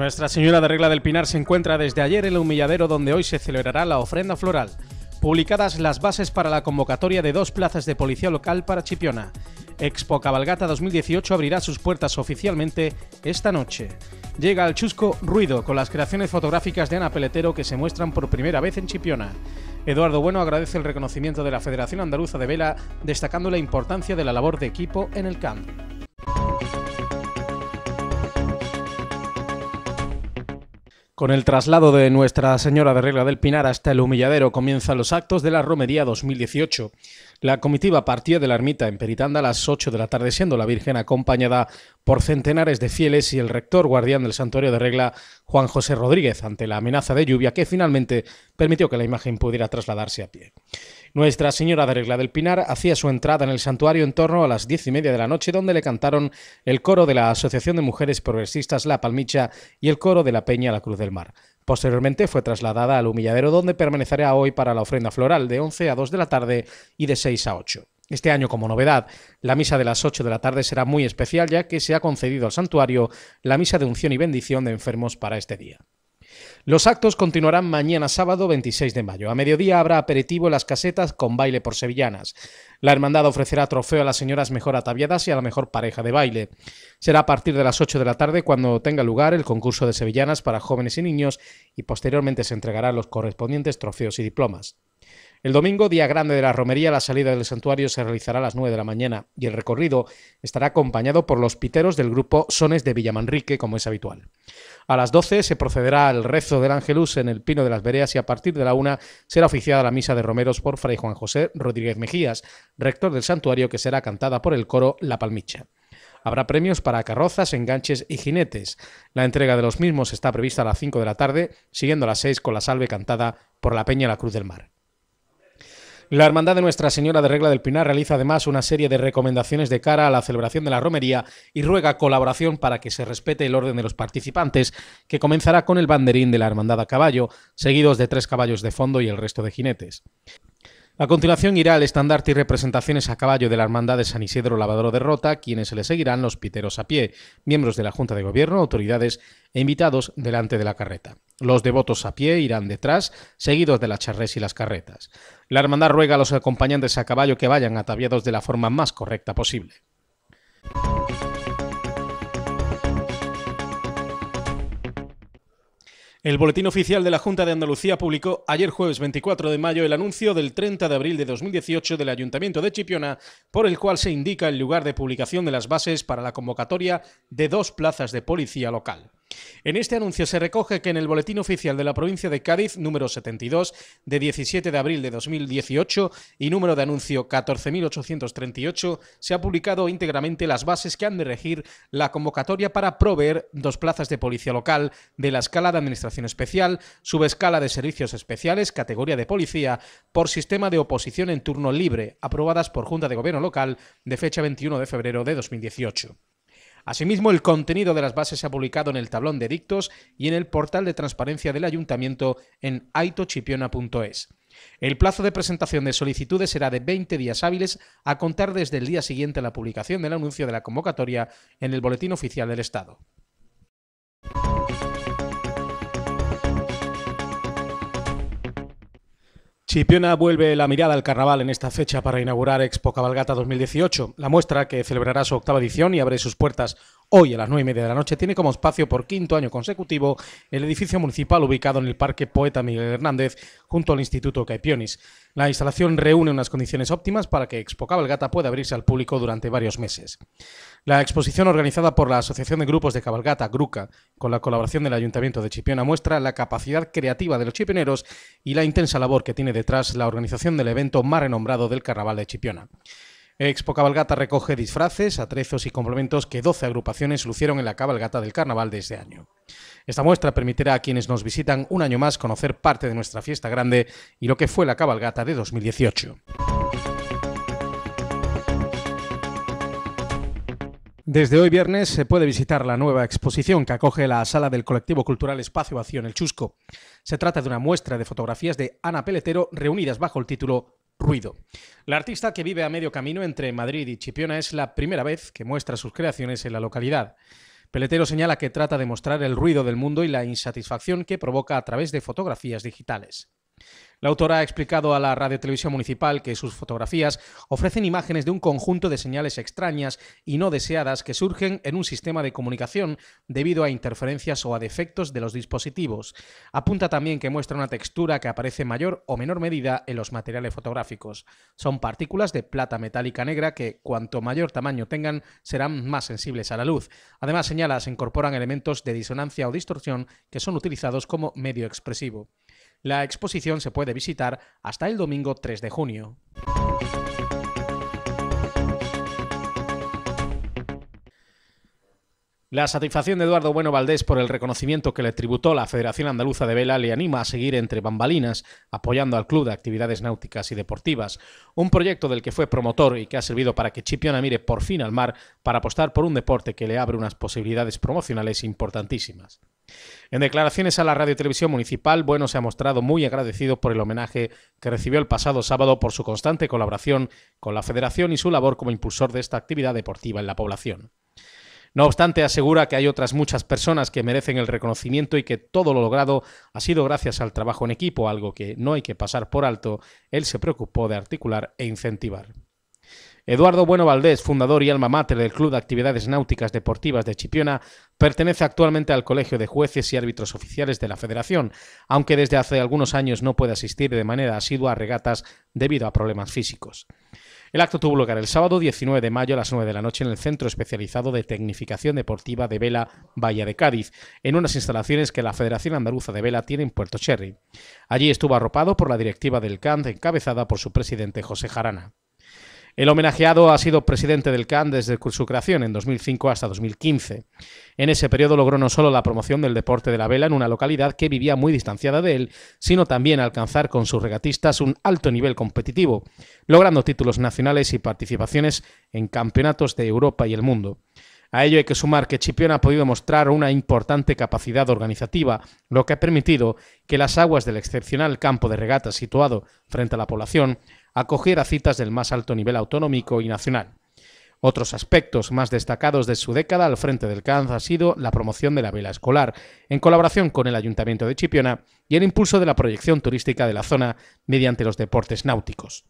Nuestra Señora de Regla del Pinar se encuentra desde ayer en el humilladero donde hoy se celebrará la ofrenda floral. Publicadas las bases para la convocatoria de dos plazas de policía local para Chipiona. Expo Cabalgata 2018 abrirá sus puertas oficialmente esta noche. Llega al Chusco Ruido con las creaciones fotográficas de Ana Peletero que se muestran por primera vez en Chipiona. Eduardo Bueno agradece el reconocimiento de la Federación Andaluza de Vela, destacando la importancia de la labor de equipo en el campo. Con el traslado de Nuestra Señora de Regla del Pinar hasta el humilladero comienzan los actos de la Romería 2018. La comitiva partía de la ermita en Peritanda a las 8 de la tarde, siendo la Virgen acompañada por centenares de fieles y el rector guardián del santuario de Regla, Juan José Rodríguez, ante la amenaza de lluvia que finalmente permitió que la imagen pudiera trasladarse a pie. Nuestra Señora de Regla del Pinar hacía su entrada en el santuario en torno a las diez y media de la noche, donde le cantaron el coro de la Asociación de Mujeres Progresistas La Palmicha y el coro de la Peña La Cruz del Mar. Posteriormente fue trasladada al humilladero, donde permanecerá hoy para la ofrenda floral de 11 a 2 de la tarde y de 6 a 8. Este año, como novedad, la misa de las 8 de la tarde será muy especial, ya que se ha concedido al santuario la misa de unción y bendición de enfermos para este día. Los actos continuarán mañana sábado 26 de mayo. A mediodía habrá aperitivo en las casetas con baile por sevillanas. La hermandad ofrecerá trofeo a las señoras mejor ataviadas y a la mejor pareja de baile. Será a partir de las 8 de la tarde cuando tenga lugar el concurso de sevillanas para jóvenes y niños y posteriormente se entregarán los correspondientes trofeos y diplomas. El domingo, día grande de la romería, la salida del santuario se realizará a las 9 de la mañana y el recorrido estará acompañado por los piteros del grupo Sones de Villamanrique, como es habitual. A las 12 se procederá al rezo del Ángelus en el Pino de las Bereas y a partir de la 1 será oficiada la misa de romeros por Fray Juan José Rodríguez Mejías, rector del santuario, que será cantada por el coro La Palmicha. Habrá premios para carrozas, enganches y jinetes. La entrega de los mismos está prevista a las 5 de la tarde, siguiendo a las 6 con la salve cantada por la Peña La Cruz del Mar. La Hermandad de Nuestra Señora de Regla del Pinar realiza además una serie de recomendaciones de cara a la celebración de la romería y ruega colaboración para que se respete el orden de los participantes, que comenzará con el banderín de la Hermandad a caballo, seguidos de tres caballos de fondo y el resto de jinetes. A continuación irá el estandarte y representaciones a caballo de la Hermandad de San Isidro Lavadero de Rota, quienes se le seguirán los piteros a pie, miembros de la Junta de Gobierno, autoridades e invitados delante de la carreta. Los devotos a pie irán detrás, seguidos de las charres y las carretas. La hermandad ruega a los acompañantes a caballo que vayan ataviados de la forma más correcta posible. El Boletín Oficial de la Junta de Andalucía publicó ayer jueves 24 de mayo el anuncio del 30 de abril de 2018 del Ayuntamiento de Chipiona, por el cual se indica el lugar de publicación de las bases para la convocatoria de dos plazas de policía local. En este anuncio se recoge que en el Boletín Oficial de la Provincia de Cádiz, número 72, de 17 de abril de 2018 y número de anuncio 14.838, se ha publicado íntegramente las bases que han de regir la convocatoria para proveer dos plazas de policía local de la escala de Administración Especial, subescala de Servicios Especiales, categoría de policía, por sistema de oposición en turno libre, aprobadas por Junta de Gobierno Local de fecha 21 de febrero de 2018. Asimismo, el contenido de las bases se ha publicado en el tablón de dictos y en el portal de transparencia del ayuntamiento en aitochipiona.es. El plazo de presentación de solicitudes será de 20 días hábiles a contar desde el día siguiente a la publicación del anuncio de la convocatoria en el Boletín Oficial del Estado. Chipiona vuelve la mirada al carnaval en esta fecha para inaugurar Expo Cabalgata 2018. La muestra, que celebrará su octava edición y abre sus puertas hoy a las nueve y media de la noche, tiene como espacio por quinto año consecutivo el edificio municipal ubicado en el Parque Poeta Miguel Hernández junto al Instituto Caipionis. La instalación reúne unas condiciones óptimas para que Expo Cabalgata pueda abrirse al público durante varios meses. La exposición organizada por la Asociación de Grupos de Cabalgata, GRUCA, con la colaboración del Ayuntamiento de Chipiona, muestra la capacidad creativa de los chipioneros y la intensa labor que tiene de tras la organización del evento más renombrado del Carnaval de Chipiona. Expo Cabalgata recoge disfraces, atrezos y complementos que 12 agrupaciones lucieron en la cabalgata del carnaval de este año. Esta muestra permitirá a quienes nos visitan un año más conocer parte de nuestra fiesta grande y lo que fue la cabalgata de 2018. Desde hoy viernes se puede visitar la nueva exposición que acoge la sala del colectivo cultural Espacio Vacío en el Chusco. Se trata de una muestra de fotografías de Ana Peletero reunidas bajo el título Ruido. La artista que vive a medio camino entre Madrid y Chipiona es la primera vez que muestra sus creaciones en la localidad. Peletero señala que trata de mostrar el ruido del mundo y la insatisfacción que provoca a través de fotografías digitales. La autora ha explicado a la Radio Televisión Municipal que sus fotografías ofrecen imágenes de un conjunto de señales extrañas y no deseadas que surgen en un sistema de comunicación debido a interferencias o a defectos de los dispositivos. Apunta también que muestra una textura que aparece en mayor o menor medida en los materiales fotográficos. Son partículas de plata metálica negra que, cuanto mayor tamaño tengan, serán más sensibles a la luz. Además, señala, se incorporan elementos de disonancia o distorsión que son utilizados como medio expresivo. La exposición se puede visitar hasta el domingo 3 de junio. La satisfacción de Eduardo Bueno Valdés por el reconocimiento que le tributó la Federación Andaluza de Vela le anima a seguir entre bambalinas, apoyando al Club de Actividades Náuticas y Deportivas, un proyecto del que fue promotor y que ha servido para que Chipiona mire por fin al mar para apostar por un deporte que le abre unas posibilidades promocionales importantísimas. En declaraciones a la Radio Televisión Municipal, Bueno se ha mostrado muy agradecido por el homenaje que recibió el pasado sábado por su constante colaboración con la Federación y su labor como impulsor de esta actividad deportiva en la población. No obstante, asegura que hay otras muchas personas que merecen el reconocimiento y que todo lo logrado ha sido gracias al trabajo en equipo, algo que no hay que pasar por alto. Él se preocupó de articular e incentivar. Eduardo Bueno Valdés, fundador y alma mater del Club de Actividades Náuticas Deportivas de Chipiona, pertenece actualmente al Colegio de Jueces y Árbitros Oficiales de la Federación, aunque desde hace algunos años no puede asistir de manera asidua a regatas debido a problemas físicos. El acto tuvo lugar el sábado 19 de mayo a las 9 de la noche en el Centro Especializado de Tecnificación Deportiva de Vela Bahía de Cádiz, en unas instalaciones que la Federación Andaluza de Vela tiene en Puerto Cherry. Allí estuvo arropado por la directiva del CAND, encabezada por su presidente José Jarana. El homenajeado ha sido presidente del CAN desde su creación en 2005 hasta 2015. En ese periodo logró no solo la promoción del deporte de la vela en una localidad que vivía muy distanciada de él, sino también alcanzar con sus regatistas un alto nivel competitivo, logrando títulos nacionales y participaciones en campeonatos de Europa y el mundo. A ello hay que sumar que Chipión ha podido mostrar una importante capacidad organizativa, lo que ha permitido que las aguas del excepcional campo de regatas situado frente a la población acoger a citas del más alto nivel autonómico y nacional. Otros aspectos más destacados de su década al frente del CANS ha sido la promoción de la vela escolar, en colaboración con el Ayuntamiento de Chipiona, y el impulso de la proyección turística de la zona mediante los deportes náuticos.